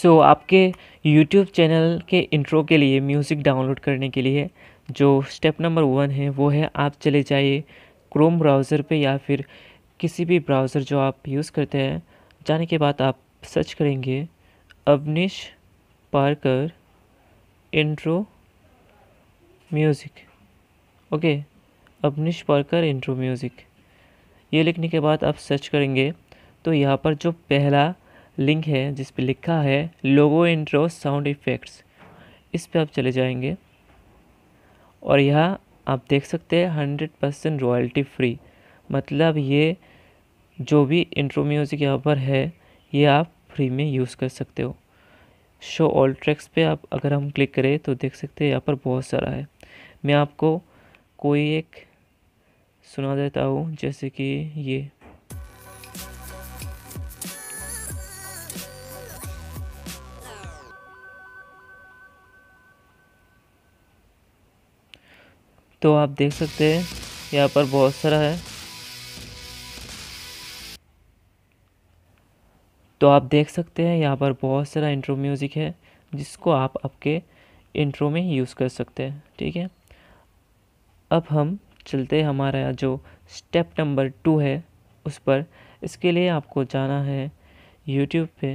सो so, आपके YouTube channel के intro के लिए म्यूज़िक डाउनलोड करने के लिए जो स्टेप नंबर वन है वो है आप चले जाइए क्रोम ब्राउज़र पे या फिर किसी भी ब्राउज़र जो आप यूज़ करते हैं जाने के बाद आप सर्च करेंगे Avnish Parkar intro music okay Avnish Parkar intro music ये लिखने के बाद आप सर्च करेंगे तो यहाँ पर जो पहला लिंक है जिस पर लिखा है लोगो इंट्रो साउंड इफ़ेक्ट्स इस पर आप चले जाएंगे और यह आप देख सकते हैं हंड्रेड परसेंट रॉयल्टी फ्री मतलब ये जो भी इंट्रो म्यूज़िक यहाँ पर है ये आप फ्री में यूज़ कर सकते हो शो ऑल ट्रैक्स पे आप अगर हम क्लिक करें तो देख सकते हैं यहाँ पर बहुत सारा है मैं आपको कोई एक सुना देता हूँ जैसे कि ये तो आप देख सकते हैं यहाँ पर बहुत सारा है तो आप देख सकते हैं यहाँ पर बहुत सारा इंट्रो म्यूज़िक है जिसको आप आपके इंट्रो में यूज़ कर सकते हैं ठीक है अब हम चलते हैं हमारा जो स्टेप नंबर टू है उस पर इसके लिए आपको जाना है यूट्यूब पे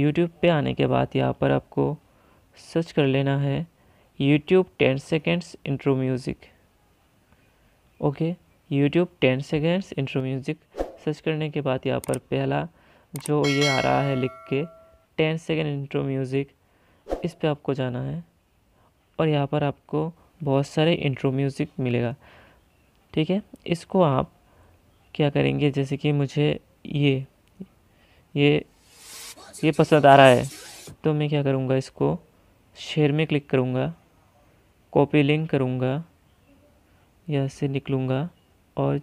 यूट्यूब पे आने के बाद यहाँ पर आपको सर्च कर लेना है YouTube ten seconds intro music okay YouTube ten seconds intro music search करने के बाद यहाँ पर पहला जो ये आ रहा है लिख के टेन सेकेंड इंट्रो म्यूज़िक इस पे आपको जाना है और यहाँ पर आपको बहुत सारे इंट्रो म्यूज़िक मिलेगा ठीक है इसको आप क्या करेंगे जैसे कि मुझे ये ये ये पसंद आ रहा है तो मैं क्या करूँगा इसको शेयर में क्लिक करूँगा कॉपी लिंक करूँगा यहाँ से निकलूँगा और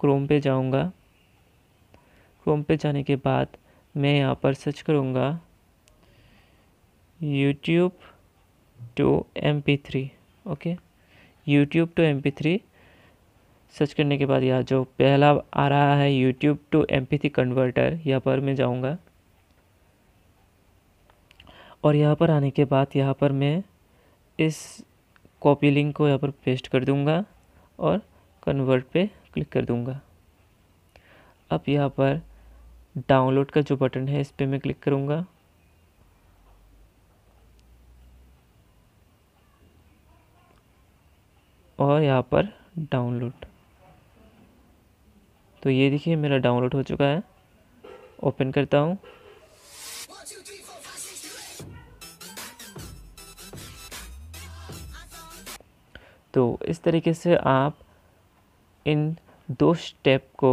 क्रोम पे जाऊँगा क्रोम पे जाने के बाद मैं यहाँ पर सर्च करूँगा YouTube to M P three okay YouTube to M P three search करने के बाद यहाँ जो पहला आ रहा है YouTube to M P three converter यहाँ पर मैं जाऊँगा और यहाँ पर आने के बाद यहाँ पर मैं इस कॉपी लिंक को यहाँ पर पेस्ट कर दूँगा और कन्वर्ट पे क्लिक कर दूँगा अब यहाँ पर डाउनलोड का जो बटन है इस पर मैं क्लिक करूँगा और यहाँ पर डाउनलोड तो ये देखिए मेरा डाउनलोड हो चुका है ओपन करता हूँ तो इस तरीके से आप इन दो स्टेप को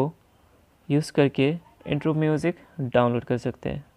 यूज़ करके इंट्रो म्यूज़िक डाउनलोड कर सकते हैं